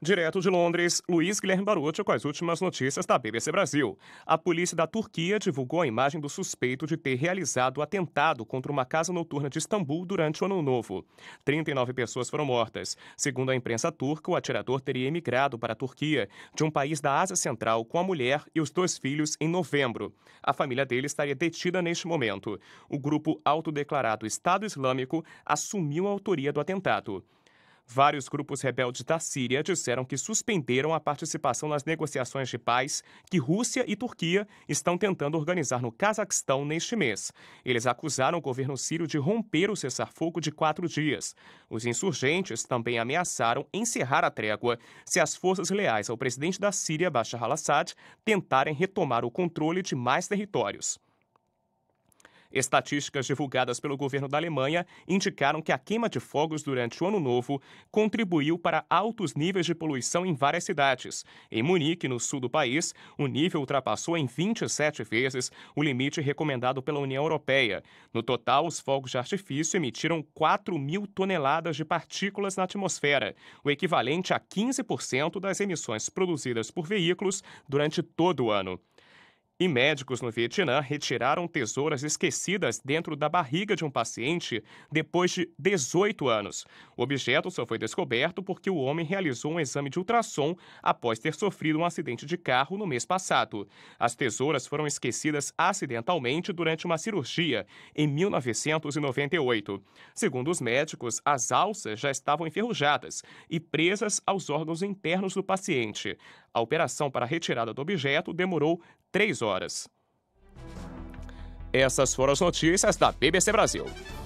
Direto de Londres, Luiz Guilherme Barucci com as últimas notícias da BBC Brasil. A polícia da Turquia divulgou a imagem do suspeito de ter realizado o atentado contra uma casa noturna de Istambul durante o Ano Novo. 39 pessoas foram mortas. Segundo a imprensa turca, o atirador teria emigrado para a Turquia, de um país da Ásia Central, com a mulher e os dois filhos em novembro. A família dele estaria detida neste momento. O grupo autodeclarado Estado Islâmico assumiu a autoria do atentado. Vários grupos rebeldes da Síria disseram que suspenderam a participação nas negociações de paz que Rússia e Turquia estão tentando organizar no Cazaquistão neste mês. Eles acusaram o governo sírio de romper o cessar-fogo de quatro dias. Os insurgentes também ameaçaram encerrar a trégua se as forças leais ao presidente da Síria, Bashar al-Assad, tentarem retomar o controle de mais territórios. Estatísticas divulgadas pelo governo da Alemanha indicaram que a queima de fogos durante o Ano Novo contribuiu para altos níveis de poluição em várias cidades. Em Munique, no sul do país, o nível ultrapassou em 27 vezes o limite recomendado pela União Europeia. No total, os fogos de artifício emitiram 4 mil toneladas de partículas na atmosfera, o equivalente a 15% das emissões produzidas por veículos durante todo o ano. E médicos no Vietnã retiraram tesouras esquecidas dentro da barriga de um paciente depois de 18 anos. O objeto só foi descoberto porque o homem realizou um exame de ultrassom após ter sofrido um acidente de carro no mês passado. As tesouras foram esquecidas acidentalmente durante uma cirurgia em 1998. Segundo os médicos, as alças já estavam enferrujadas e presas aos órgãos internos do paciente. A operação para a retirada do objeto demorou três horas. Essas foram as notícias da BBC Brasil.